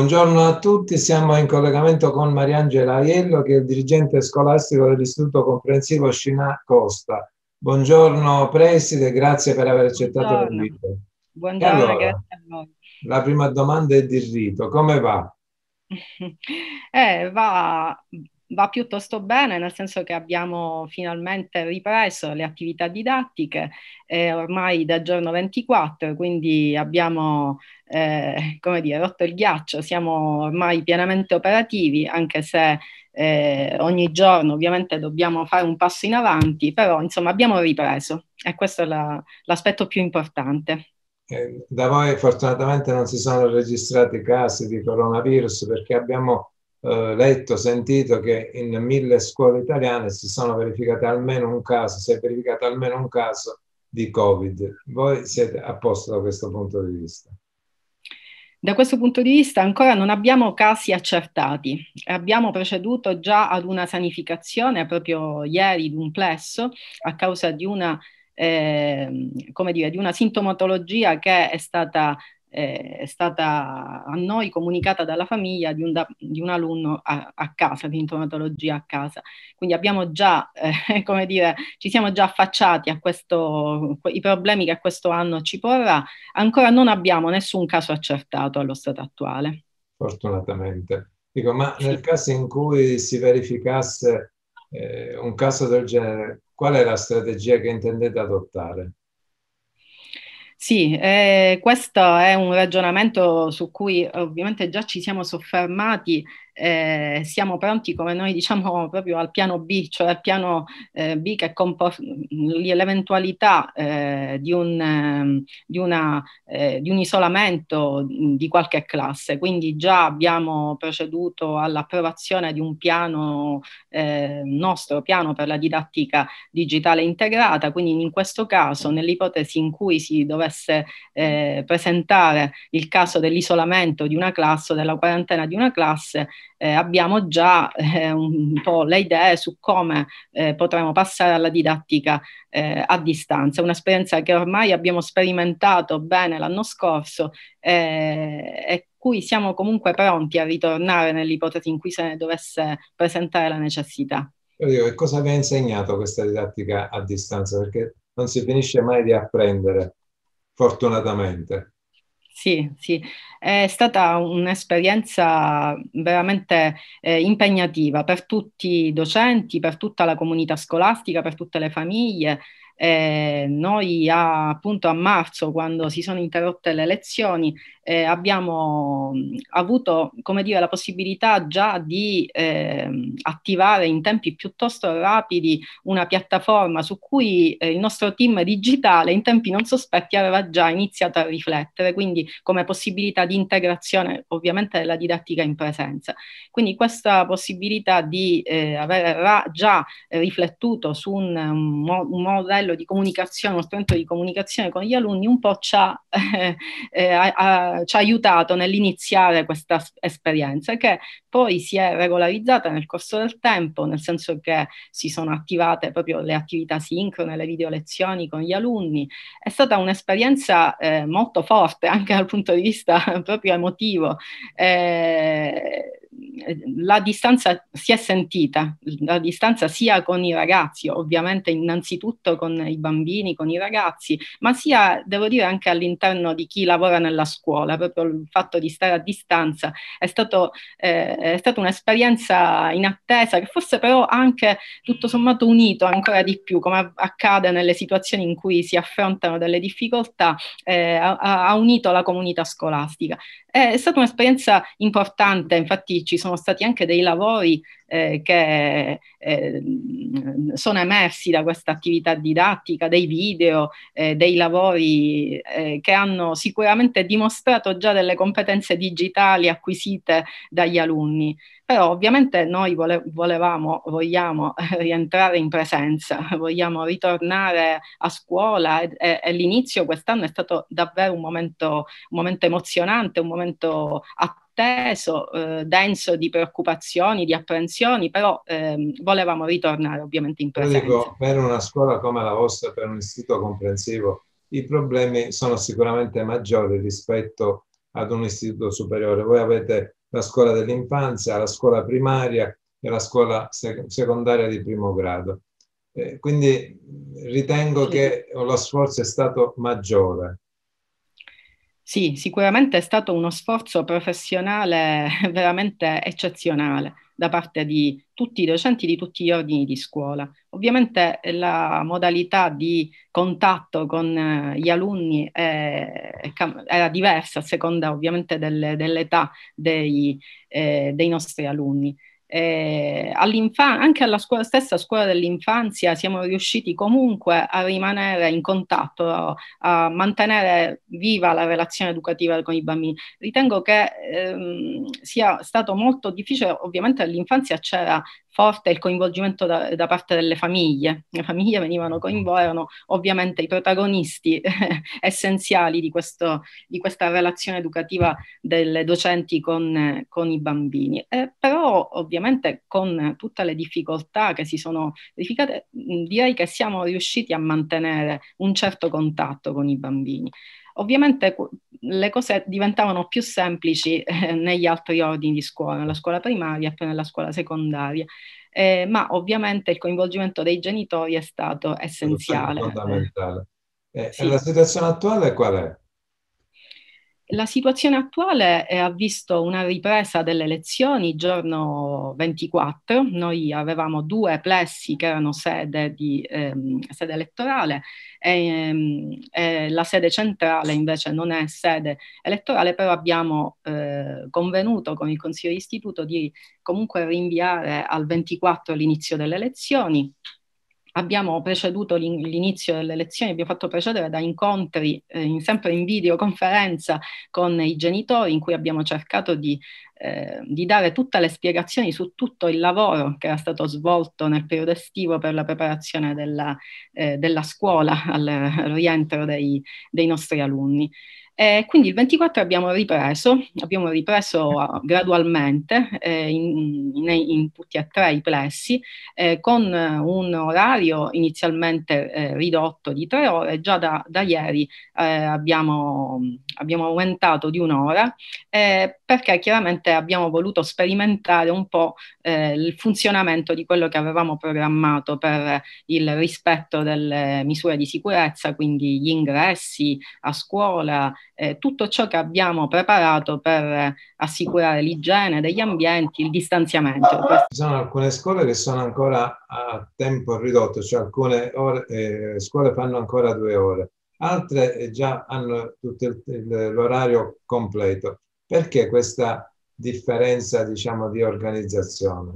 Buongiorno a tutti, siamo in collegamento con Mariangela Aiello che è il dirigente scolastico dell'Istituto Comprensivo Scina Costa. Buongiorno Preside, grazie per aver accettato l'invito. Buongiorno, allora, grazie a voi. La prima domanda è di rito, come va? Eh, va va piuttosto bene, nel senso che abbiamo finalmente ripreso le attività didattiche eh, ormai da giorno 24, quindi abbiamo eh, come dire, rotto il ghiaccio, siamo ormai pienamente operativi, anche se eh, ogni giorno ovviamente dobbiamo fare un passo in avanti, però insomma abbiamo ripreso e questo è la, l'aspetto più importante. Eh, da voi fortunatamente non si sono registrati casi di coronavirus perché abbiamo eh, letto, sentito che in mille scuole italiane si sono verificate almeno un caso, si è verificato almeno un caso di Covid. Voi siete a posto da questo punto di vista? Da questo punto di vista ancora non abbiamo casi accertati. Abbiamo proceduto già ad una sanificazione proprio ieri di un plesso a causa di una, eh, dire, di una sintomatologia che è stata eh, è stata a noi comunicata dalla famiglia di un, da, di un alunno a, a, casa, di intomatologia a casa. Quindi abbiamo già, eh, come dire, ci siamo già affacciati a questo, i problemi che questo anno ci porrà. Ancora non abbiamo nessun caso accertato allo stato attuale. Fortunatamente. Dico, ma nel caso in cui si verificasse eh, un caso del genere, qual è la strategia che intendete adottare? Sì, eh, questo è un ragionamento su cui ovviamente già ci siamo soffermati eh, siamo pronti, come noi diciamo, proprio al piano B, cioè al piano eh, B che comporta l'eventualità eh, di, un, ehm, di, una, eh, di un isolamento di qualche classe. Quindi già abbiamo proceduto all'approvazione di un piano, eh, nostro piano per la didattica digitale integrata, quindi in questo caso, nell'ipotesi in cui si dovesse eh, presentare il caso dell'isolamento di una classe o della quarantena di una classe, eh, abbiamo già eh, un po' le idee su come eh, potremo passare alla didattica eh, a distanza, un'esperienza che ormai abbiamo sperimentato bene l'anno scorso eh, e cui siamo comunque pronti a ritornare nell'ipotesi in cui se ne dovesse presentare la necessità. Io che cosa vi ha insegnato questa didattica a distanza? Perché non si finisce mai di apprendere, fortunatamente. Sì, sì, è stata un'esperienza veramente eh, impegnativa per tutti i docenti, per tutta la comunità scolastica, per tutte le famiglie. Eh, noi a, appunto a marzo, quando si sono interrotte le lezioni, eh, abbiamo avuto come dire, la possibilità già di eh, attivare in tempi piuttosto rapidi una piattaforma su cui eh, il nostro team digitale in tempi non sospetti aveva già iniziato a riflettere, quindi come possibilità di integrazione ovviamente della didattica in presenza. Quindi questa possibilità di eh, aver già riflettuto su un, un, mo un, modello di comunicazione, uno strumento di comunicazione con gli alunni un po' ci ha, ha eh, eh, ci ha aiutato nell'iniziare questa esperienza che poi si è regolarizzata nel corso del tempo, nel senso che si sono attivate proprio le attività sincrone, le video lezioni con gli alunni. È stata un'esperienza eh, molto forte anche dal punto di vista proprio emotivo. Eh, la distanza si è sentita, la distanza sia con i ragazzi, ovviamente innanzitutto con i bambini, con i ragazzi, ma sia, devo dire, anche all'interno di chi lavora nella scuola, proprio il fatto di stare a distanza è stato eh, è stata un'esperienza inattesa che forse però anche tutto sommato unito ancora di più, come accade nelle situazioni in cui si affrontano delle difficoltà, eh, ha, ha, unito la comunità scolastica. Eh, è stata un'esperienza importante, infatti ci sono stati anche dei lavori eh, che eh, sono emersi da questa attività didattica, dei video, eh, dei lavori eh, che hanno sicuramente dimostrato già delle competenze digitali acquisite dagli alunni. Però eh, ovviamente noi vole- volevamo, vogliamo eh, rientrare in presenza, vogliamo ritornare a scuola e, e, e l'inizio quest'anno è stato davvero un momento, un momento emozionante, un momento atteso, eh, denso di preoccupazioni, di apprensioni, però ehm, volevamo ritornare ovviamente in presenza. Io dico, per una scuola come la vostra, per un istituto comprensivo, i problemi sono sicuramente maggiori rispetto ad un istituto superiore. Voi avete la scuola dell'infanzia, la scuola primaria e la scuola sec- secondaria di primo grado. Eh, quindi ritengo sì. che lo sforzo è stato maggiore sì, sicuramente è stato uno sforzo professionale veramente eccezionale da parte di tutti i docenti di tutti gli ordini di scuola. Ovviamente eh, la modalità di contatto con eh, gli alunni è, era diversa a seconda ovviamente delle, dell'età dei, eh, dei nostri alunni eh, anche alla scuola, stessa scuola dell'infanzia siamo riusciti comunque a rimanere in contatto, a mantenere viva la relazione educativa con i bambini. Ritengo che ehm, sia stato molto difficile, ovviamente all'infanzia c'era forte il coinvolgimento da, da, parte delle famiglie. Le famiglie venivano mm-hmm. coinvolte, erano ovviamente i protagonisti essenziali di, questo, di, questa relazione educativa delle docenti con, con i bambini. Eh, però ovviamente ovviamente con tutte le difficoltà che si sono verificate, mm, direi che siamo riusciti a mantenere un certo contatto con i bambini. Ovviamente le cose diventavano più semplici eh, negli altri ordini di scuola, nella scuola primaria e poi nella scuola secondaria, eh, ma ovviamente il coinvolgimento dei genitori è stato essenziale. È fondamentale. Eh, sì. La situazione attuale qual è? La situazione attuale è, eh, ha visto una ripresa delle elezioni giorno 24. Noi avevamo due plessi che erano sede, di, ehm, sede elettorale e, ehm, la sede centrale invece non è sede elettorale, però abbiamo eh, convenuto con il Consiglio d'Istituto di comunque rinviare al 24 l'inizio delle elezioni abbiamo preceduto l'inizio delle lezioni, abbiamo fatto precedere da incontri eh, in, sempre in videoconferenza con i genitori in cui abbiamo cercato di, eh, di, dare tutte le spiegazioni su tutto il lavoro che era stato svolto nel periodo estivo per la preparazione della, eh, della scuola al, al rientro dei, dei nostri alunni. Eh, quindi il 24 abbiamo ripreso, abbiamo ripreso eh, gradualmente eh, in, in, in, tutti e tre i plessi eh, con eh, un orario inizialmente eh, ridotto di tre ore, già da, da ieri abbiamo, abbiamo, aumentato di un'ora perché chiaramente abbiamo voluto sperimentare un po' eh, il funzionamento di quello che avevamo programmato per il rispetto delle misure di sicurezza, quindi gli ingressi a scuola, eh, tutto ciò che abbiamo preparato per assicurare l'igiene degli ambienti, il distanziamento. Ci sono alcune scuole che sono ancora a tempo ridotto, cioè alcune ore, eh, scuole fanno ancora due ore, altre eh, già hanno tutto l'orario completo. Perché questa differenza, diciamo, di organizzazione?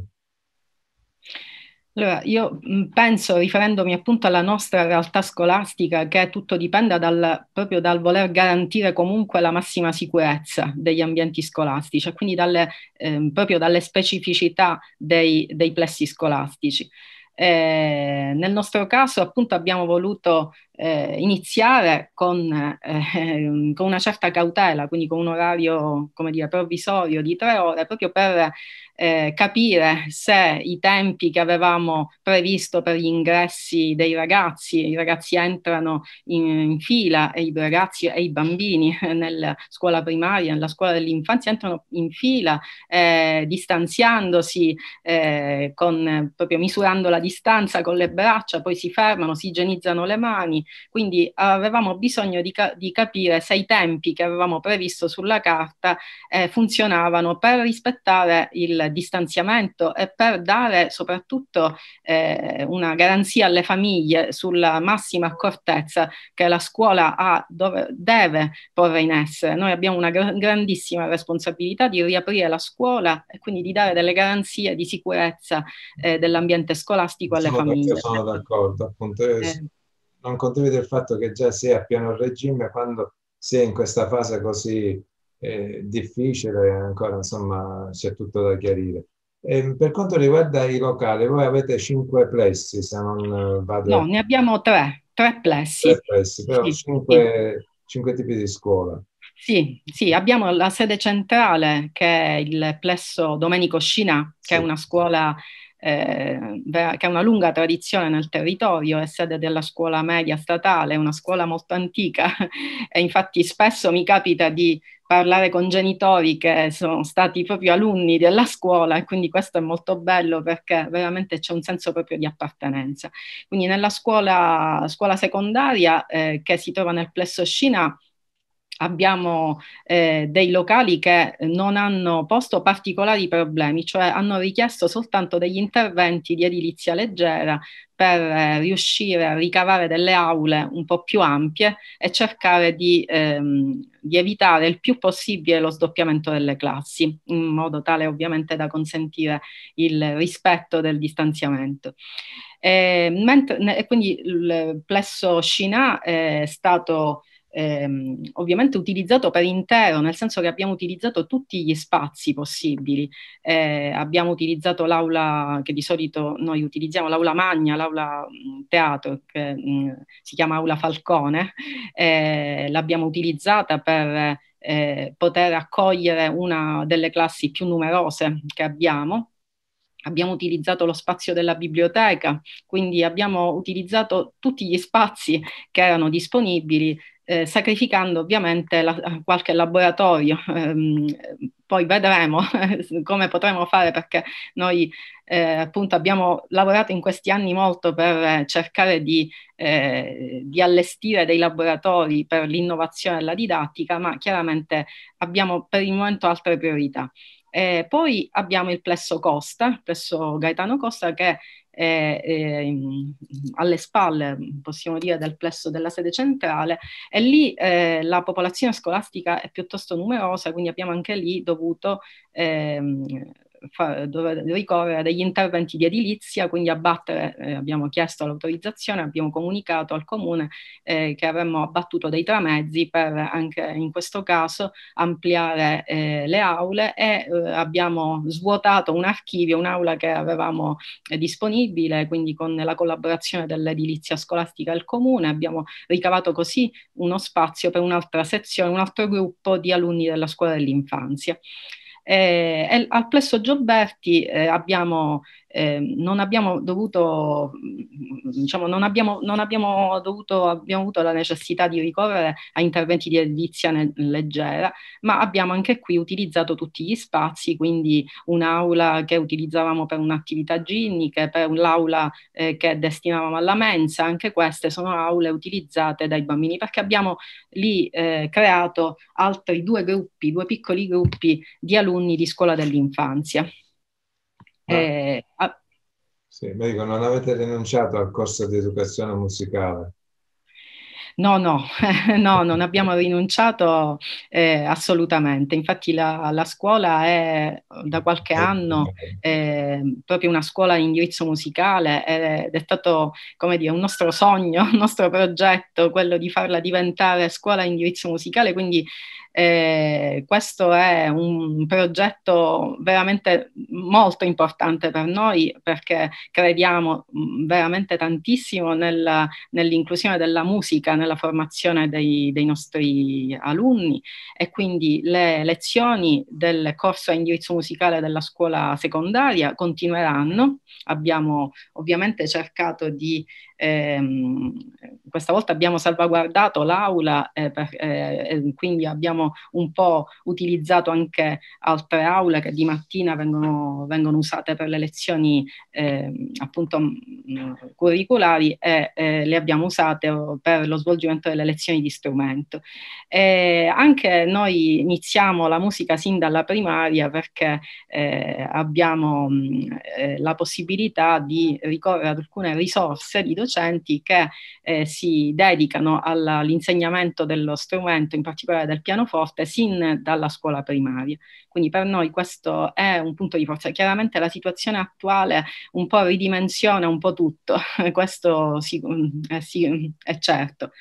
Allora, io penso, riferendomi appunto alla nostra realtà scolastica, che tutto dipenda dal, proprio dal voler garantire comunque la massima sicurezza degli ambienti scolastici, e quindi dalle, eh, proprio dalle specificità dei, dei plessi scolastici. Eh, nel nostro caso appunto abbiamo voluto eh, iniziare con, eh, con, una certa cautela, quindi con un orario come dire, provvisorio di tre ore, proprio per eh, capire se i tempi che avevamo previsto per gli ingressi dei ragazzi, i ragazzi entrano in, in fila e i ragazzi e i bambini nella scuola primaria, nella scuola dell'infanzia entrano in fila eh, distanziandosi, eh, con, proprio misurando la distanza con le braccia, poi si fermano, si igienizzano le mani, quindi avevamo bisogno di, ca- di capire se i tempi che avevamo previsto sulla carta eh, funzionavano per rispettare il distanziamento e per dare soprattutto eh, una garanzia alle famiglie sulla massima accortezza che la scuola ha, dove, deve porre in essere. Noi abbiamo una gr- grandissima responsabilità di riaprire la scuola e quindi di dare delle garanzie di sicurezza eh, dell'ambiente scolastico alle sono diciamo famiglie. Sono d'accordo, appunto. Eh, non contenuti il fatto che già sei a pieno regime quando sei in questa fase così eh, difficile, ancora insomma c'è tutto da chiarire. E ehm, per quanto riguarda i locali, voi avete cinque plessi, se non eh, vado... No, ne abbiamo tre, tre plessi. Tre plessi, però sì, cinque, sì. cinque tipi di scuola. Sì, sì, abbiamo la sede centrale che è il plesso Domenico Scina, che sì. è una scuola eh, che ha una lunga tradizione nel territorio, è sede della scuola media statale, è una scuola molto antica e infatti spesso mi capita di parlare con genitori che sono stati proprio alunni della scuola e quindi questo è molto bello perché veramente c'è un senso proprio di appartenenza. Quindi nella scuola, scuola secondaria eh, che si trova nel Plesso Scina abbiamo eh, dei locali che non hanno posto particolari problemi, cioè hanno richiesto soltanto degli interventi di edilizia leggera per eh, riuscire a ricavare delle aule un po' più ampie e cercare di, ehm, di, evitare il più possibile lo sdoppiamento delle classi, in modo tale ovviamente da consentire il rispetto del distanziamento. E, ehm, mentre, ne, quindi il plesso Scinà è stato ehm, ovviamente utilizzato per intero, nel senso che abbiamo utilizzato tutti gli spazi possibili. Eh, abbiamo utilizzato l'aula che di solito noi utilizziamo, l'aula magna, l'aula mm, teatro, che mh, mm, si chiama aula Falcone, eh, l'abbiamo utilizzata per eh, poter accogliere una delle classi più numerose che abbiamo abbiamo utilizzato lo spazio della biblioteca, quindi abbiamo utilizzato tutti gli spazi che erano disponibili eh, sacrificando ovviamente la, eh, qualche laboratorio. Ehm, poi vedremo come potremo fare perché noi eh, appunto abbiamo lavorato in questi anni molto per eh, cercare di, eh, di allestire dei laboratori per l'innovazione e la didattica, ma chiaramente abbiamo per il momento altre priorità. Eh, poi abbiamo il plesso Costa, il plesso Gaetano Costa, che eh, eh, alle spalle, possiamo dire, del plesso della sede centrale e lì eh, la popolazione scolastica è piuttosto numerosa, quindi abbiamo anche lì dovuto ehm, fa, dove, ricorrere degli interventi di edilizia, quindi abbattere, eh, abbiamo chiesto l'autorizzazione, abbiamo comunicato al comune eh, che avremmo abbattuto dei tramezzi per anche in questo caso ampliare eh, le aule e eh, abbiamo svuotato un archivio, un'aula che avevamo eh, disponibile, quindi con la collaborazione dell'edilizia scolastica e comune abbiamo ricavato così uno spazio per un'altra sezione, un altro gruppo di alunni della scuola dell'infanzia. Eh, al plesso Gioberti eh, abbiamo eh, non abbiamo dovuto, mm, diciamo, non abbiamo, non abbiamo dovuto, abbiamo avuto la necessità di ricorrere a interventi di edilizia ne- leggera, ma abbiamo anche qui utilizzato tutti gli spazi, quindi un'aula che utilizzavamo per un'attività ginnica, per l'aula eh, che destinavamo alla mensa, anche queste sono aule utilizzate dai bambini perché abbiamo lì eh, creato altri due gruppi, due piccoli gruppi di alunni di scuola dell'infanzia. Eh, a... Sì, mi dico, non avete rinunciato al corso di educazione musicale? No, no, no, non abbiamo rinunciato eh, assolutamente. Infatti la, la, scuola è da qualche eh, anno eh, ehm, proprio una scuola di indirizzo musicale eh, ed è stato, come dire, un nostro sogno, un nostro progetto, quello di farla diventare scuola di indirizzo musicale, quindi eh, questo è un progetto veramente molto importante per noi perché crediamo mm, veramente tantissimo nel, nell'inclusione della musica nella formazione dei, dei, nostri alunni e quindi le lezioni del corso a indirizzo musicale della scuola secondaria continueranno. Abbiamo ovviamente cercato di ehm, questa volta abbiamo salvaguardato l'aula, eh, per, eh, quindi abbiamo un po' utilizzato anche altre aule che di mattina vengono, vengono usate per le lezioni eh, appunto mh, mm, curriculari e eh, le abbiamo usate per lo svolgimento delle lezioni di strumento. E anche noi iniziamo la musica sin dalla primaria perché eh, abbiamo mh, mm, eh, la possibilità di ricorrere ad alcune risorse di docenti che eh, si dedicano all'insegnamento dello strumento, in particolare del pianoforte, sin dalla scuola primaria. Quindi per noi questo è un punto di forza. Chiaramente la situazione attuale un po' ridimensiona un po' tutto, questo si, eh, si, è certo.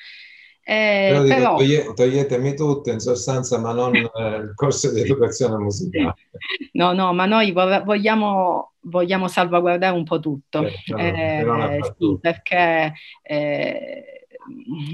Eh, però però... Toglie, toglietemi tutto in sostanza, ma non eh, il corso di educazione musicale. No, no, ma noi vogliamo, vogliamo salvaguardare un po' tutto, eh, cioè, eh no, sì, perché eh,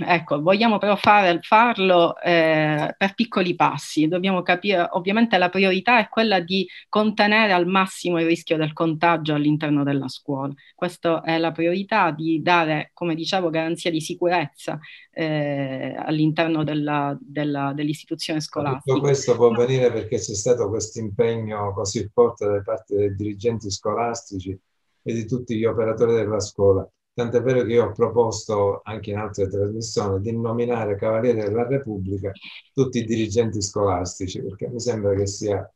ecco, vogliamo però fare, farlo eh, per piccoli passi. Dobbiamo capire, ovviamente la priorità è quella di contenere al massimo il rischio del contagio all'interno della scuola. Questa è la priorità di dare, come dicevo, garanzia di sicurezza eh, all'interno della, della, dell'istituzione scolastica. Tutto questo può avvenire perché c'è stato questo impegno così forte da parte dei dirigenti scolastici e di tutti gli operatori della scuola tant'è vero che io ho proposto anche in altre trasmissioni di nominare Cavaliere della Repubblica tutti i dirigenti scolastici, perché mi sembra che sia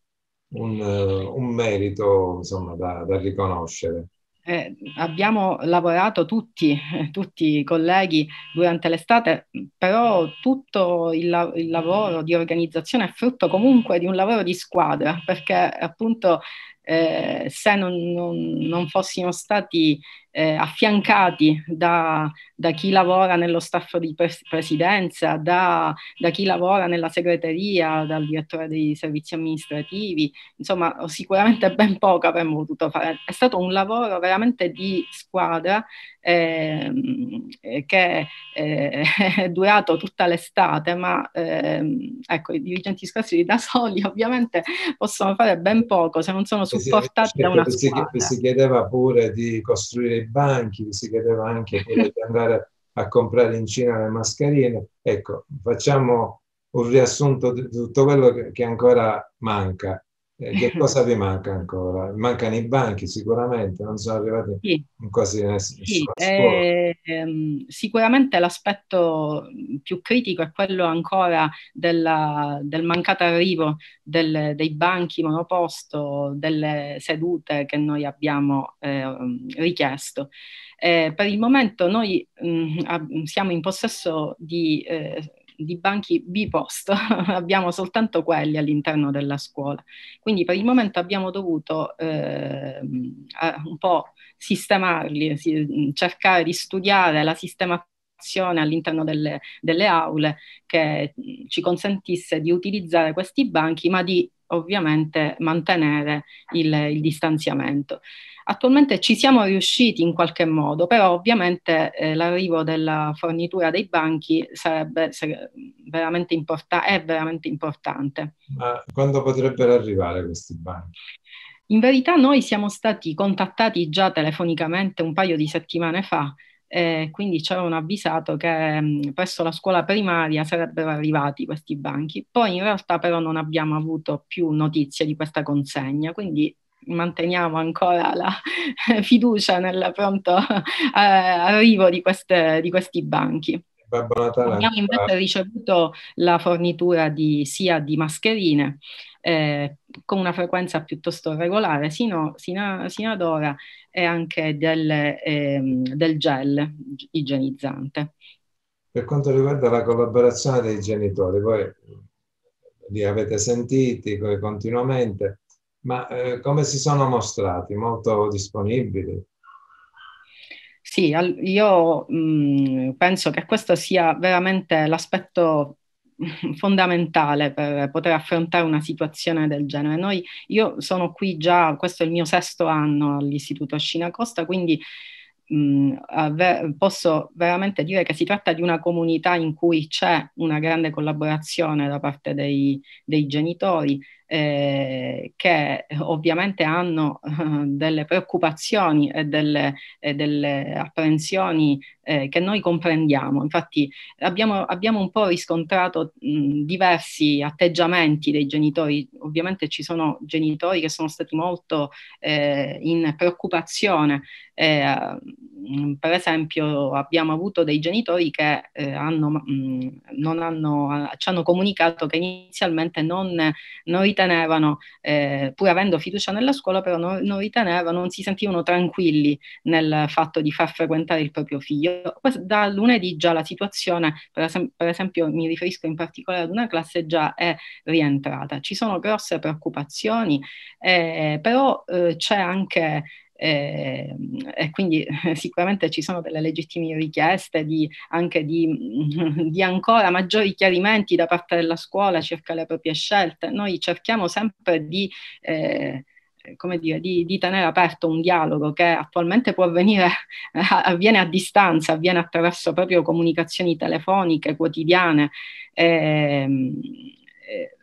un, eh, un merito insomma, da, da riconoscere. Eh, abbiamo lavorato tutti, tutti i colleghi durante l'estate, però tutto il, la- il, lavoro di organizzazione è frutto comunque di un lavoro di squadra, perché appunto eh, se non, non, non, fossimo stati eh, affiancati da, da, chi lavora nello staff di presidenza, da, da, chi lavora nella segreteria, dal direttore dei servizi amministrativi, insomma sicuramente ben poco avremmo potuto fare. È stato un lavoro veramente di squadra ehm, eh, che eh, è durato tutta l'estate, ma ehm, ecco i dirigenti scolastici da soli ovviamente possono fare ben poco se non sono supportati da una squadra. Si chiedeva pure di costruire banchi, si chiedeva anche quello di andare a comprare in Cina le mascherine. Ecco, facciamo un riassunto di tutto quello che ancora manca. Eh, che cosa vi manca ancora? Mancano i banchi sicuramente, non sono arrivati sì. in quasi nessuna sì. Eh, sicuramente l'aspetto più critico è quello ancora della, del mancato arrivo del, dei banchi monoposto, delle sedute che noi abbiamo eh, richiesto. Eh, per il momento noi mh, mm, siamo in possesso di eh, di banchi biposto, abbiamo soltanto quelli all'interno della scuola. Quindi per il momento abbiamo dovuto eh, un po' sistemarli, cercare di studiare la sistemazione all'interno delle, delle, aule che ci consentisse di utilizzare questi banchi ma di ovviamente mantenere il, il distanziamento. Attualmente ci siamo riusciti in qualche modo, però ovviamente eh, l'arrivo della fornitura dei banchi sarebbe, sarebbe veramente importa- è veramente importante. Ma quando potrebbero arrivare questi banchi? In verità noi siamo stati contattati già telefonicamente un paio di settimane fa eh, quindi ci avevano avvisato che mh, mm, presso la scuola primaria sarebbero arrivati questi banchi. Poi in realtà però non abbiamo avuto più notizie di questa consegna, quindi manteniamo ancora la fiducia nel pronto eh, arrivo di, queste, di questi banchi. Abbiamo invece eh. ricevuto la fornitura di, sia di mascherine eh, con una frequenza piuttosto regolare sino, sino, sino ad ora e anche del, eh, del gel igienizzante. Per quanto riguarda la collaborazione dei genitori, voi li avete sentiti continuamente, ma eh, come si sono mostrati? Molto disponibili? Sì, al- io mh, mm, penso che questo sia veramente l'aspetto fondamentale per poter affrontare una situazione del genere. Noi, io sono qui già, questo è il mio sesto anno all'Istituto Scina Costa, quindi mh, mm, avver- posso veramente dire che si tratta di una comunità in cui c'è una grande collaborazione da parte dei, dei genitori, eh, che ovviamente hanno eh, delle preoccupazioni e delle, e delle apprensioni eh, che noi comprendiamo. Infatti abbiamo, abbiamo un po' riscontrato mh, diversi atteggiamenti dei genitori. Ovviamente ci sono genitori che sono stati molto eh, in preoccupazione. Eh, per esempio abbiamo avuto dei genitori che eh, hanno, mh, hanno, eh, ci hanno comunicato che inizialmente non, non ritenevano, eh, pur avendo fiducia nella scuola, però non, non ritenevano, non si sentivano tranquilli nel fatto di far frequentare il proprio figlio da lunedì già la situazione, per, esem- per, esempio mi riferisco in particolare ad una classe, già è rientrata. Ci sono grosse preoccupazioni, eh, però eh, c'è anche eh, e quindi sicuramente ci sono delle legittime richieste di, anche di, di, ancora maggiori chiarimenti da parte della scuola circa le proprie scelte. Noi cerchiamo sempre di eh, come dire, di, di, tenere aperto un dialogo che attualmente può avvenire, eh, avviene a distanza, avviene attraverso proprio comunicazioni telefoniche, quotidiane. Ehm, eh,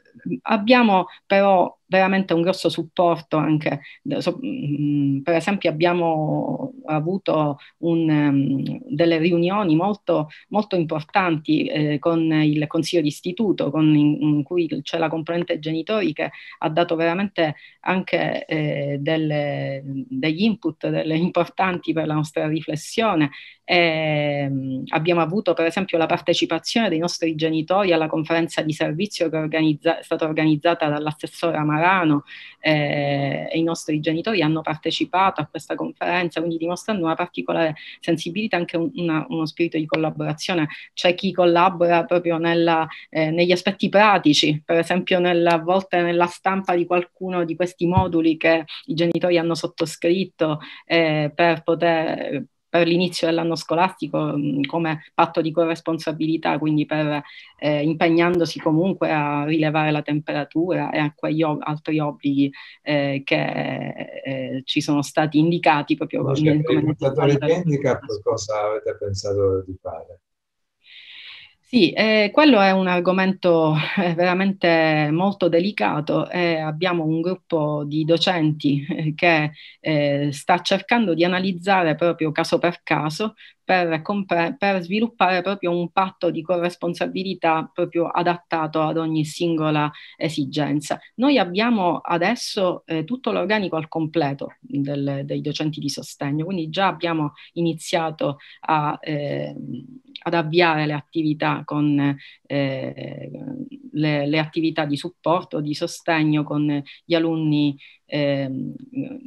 abbiamo però veramente un grosso supporto anche, so, mh, mm, per esempio abbiamo avuto un, um, delle riunioni molto, molto importanti eh, con il Consiglio d'istituto, con, in, in, cui c'è la componente genitori che ha dato veramente anche eh, delle, degli input delle importanti per la nostra riflessione. E, ehm, mh, abbiamo avuto per esempio la partecipazione dei nostri genitori alla conferenza di servizio che è stata organizzata dall'assessore Mara Marano eh, e i nostri genitori hanno partecipato a questa conferenza, quindi dimostrando una particolare sensibilità, anche un, una, uno spirito di collaborazione. C'è chi collabora proprio nella, eh, negli aspetti pratici, per esempio nella, a volte nella stampa di qualcuno di questi moduli che i genitori hanno sottoscritto eh, per poter per eh, l'inizio dell'anno scolastico mh, mm, come patto di corresponsabilità, quindi per, eh, impegnandosi comunque a rilevare la temperatura e a quegli ob- altri obblighi eh, che eh, ci sono stati indicati proprio no, nel, come nel, come nel, nel handicap cosa avete pensato di fare? Sì, eh, quello è un argomento eh, veramente molto delicato. Eh, abbiamo un gruppo di docenti eh, che eh, sta cercando di analizzare proprio caso per caso per, compre- per sviluppare proprio un patto di corresponsabilità proprio adattato ad ogni singola esigenza. Noi abbiamo adesso eh, tutto l'organico al completo del, dei docenti di sostegno, quindi già abbiamo iniziato a, eh, ad avviare le attività con eh, le, le attività di supporto, di sostegno con gli alunni Ehm,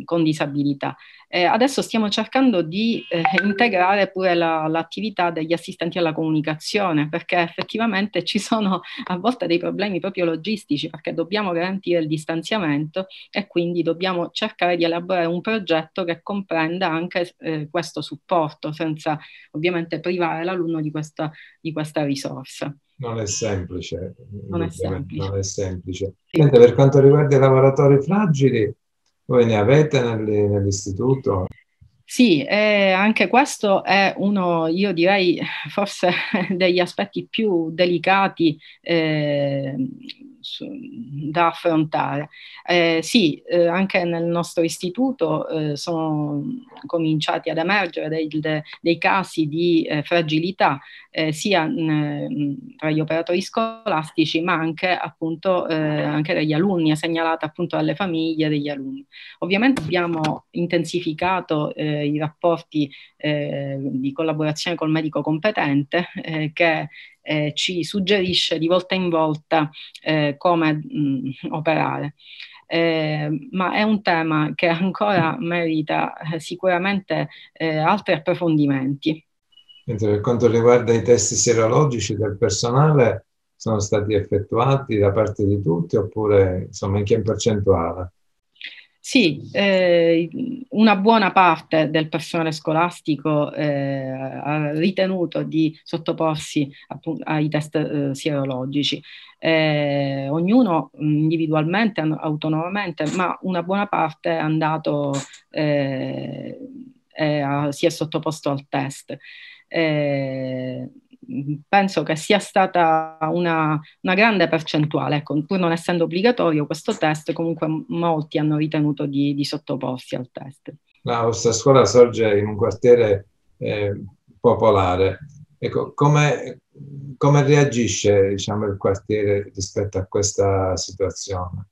con disabilità. Eh, adesso stiamo cercando di eh, integrare pure la, l'attività degli assistenti alla comunicazione perché effettivamente ci sono a volte dei problemi proprio logistici perché dobbiamo garantire il distanziamento e quindi dobbiamo cercare di elaborare un progetto che comprenda anche eh, questo supporto senza ovviamente privare l'alunno di questa, di questa risorsa. Non è semplice. Non è semplice. Non è semplice. Per quanto riguarda i lavoratori fragili, voi ne avete nell'istituto? Sì, eh, anche questo è uno, io direi, forse degli aspetti più delicati eh, su, da affrontare. Eh, sì, eh, anche nel nostro istituto eh, sono cominciati ad emergere dei, dei casi di eh, fragilità eh, sia mh, tra gli operatori scolastici ma anche appunto eh, anche degli alunni, è segnalata appunto alle famiglie degli alunni. Ovviamente abbiamo intensificato i rapporti di collaborazione col medico competente che eh, ci suggerisce di volta in volta eh, come mh, mm, operare. Eh, ma è un tema che ancora merita eh, sicuramente eh, altri approfondimenti. Mentre per quanto riguarda i test serologici del personale, sono stati effettuati da parte di tutti oppure insomma in che percentuale? Sì, eh, una buona parte del personale scolastico eh, ha ritenuto di sottoporsi appunto, ai test eh, sierologici. Eh, ognuno individualmente, autonomamente, ma una buona parte è andato, eh, a, si è sottoposto al test. Eh, penso che sia stata una, una grande percentuale, ecco, pur non essendo obbligatorio questo test, comunque molti hanno ritenuto di, di sottoporsi al test. La vostra scuola sorge in un quartiere eh, popolare. Ecco, come, come reagisce diciamo, il quartiere rispetto a questa situazione?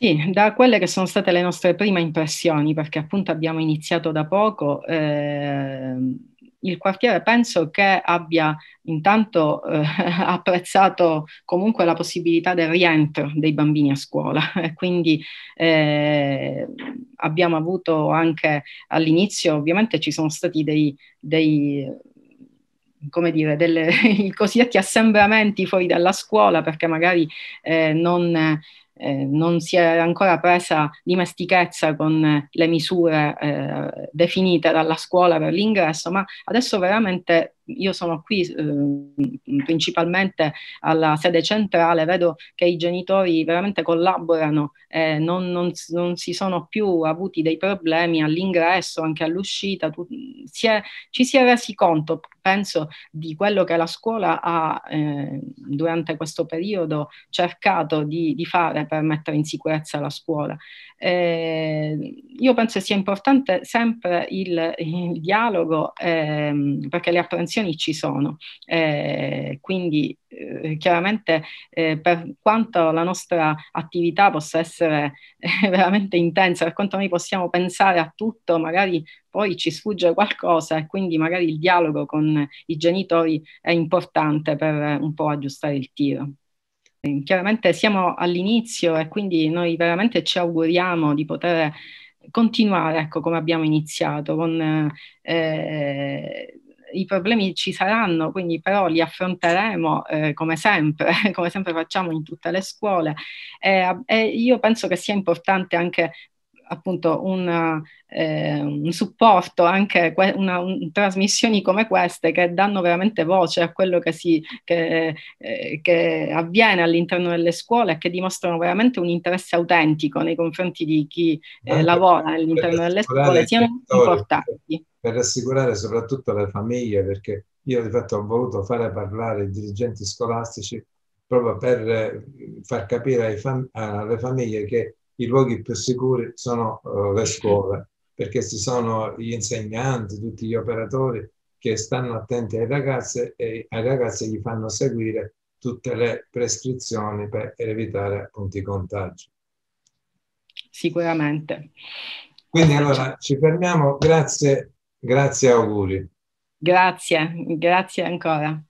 Sì, da quelle che sono state le nostre prime impressioni, perché appunto abbiamo iniziato da poco, eh, il quartiere penso che abbia intanto eh, apprezzato comunque la possibilità del rientro dei bambini a scuola quindi eh, abbiamo avuto anche all'inizio ovviamente ci sono stati dei, dei come dire, delle, i cosiddetti assembramenti fuori dalla scuola perché magari eh, non eh, non si è ancora presa dimestichezza con le misure eh, definite dalla scuola per l'ingresso, ma adesso veramente io sono qui eh, principalmente alla sede centrale, vedo che i genitori veramente collaborano, eh, non, non, non, si sono più avuti dei problemi all'ingresso, anche all'uscita, tu, si è, ci si è resi conto, penso, di quello che la scuola ha eh, durante questo periodo cercato di, di, fare per mettere in sicurezza la scuola. Eh, io penso sia importante sempre il, il dialogo ehm, perché le apprensioni condizioni ci sono. Eh, quindi eh, chiaramente eh, per quanto la nostra attività possa essere eh, veramente intensa, per quanto noi possiamo pensare a tutto, magari poi ci sfugge qualcosa e quindi magari il dialogo con i genitori è importante per un po' aggiustare il tiro. Eh, chiaramente siamo all'inizio e quindi noi veramente ci auguriamo di poter continuare, ecco, come abbiamo iniziato, con eh, i problemi ci saranno, quindi però li affronteremo eh, come sempre, come sempre facciamo in tutte le scuole. E, eh, e eh, io penso che sia importante anche appunto una, eh, un supporto, anche que- una, un, trasmissioni come queste che danno veramente voce a quello che, si, che, eh, che avviene all'interno delle scuole e che dimostrano veramente un interesse autentico nei confronti di chi eh, lavora all'interno delle scuole, siano importanti per rassicurare soprattutto le famiglie, perché io di fatto ho voluto fare parlare i dirigenti scolastici proprio per eh, far capire fam- alle famiglie che i luoghi più sicuri sono uh, le scuole, perché ci sono gli insegnanti, tutti gli operatori che stanno attenti ai ragazzi e ai ragazzi gli fanno seguire tutte le prescrizioni per evitare appunto i contagi. Sicuramente. Quindi allora ci fermiamo, grazie Grazie, auguri. Grazie, grazie ancora.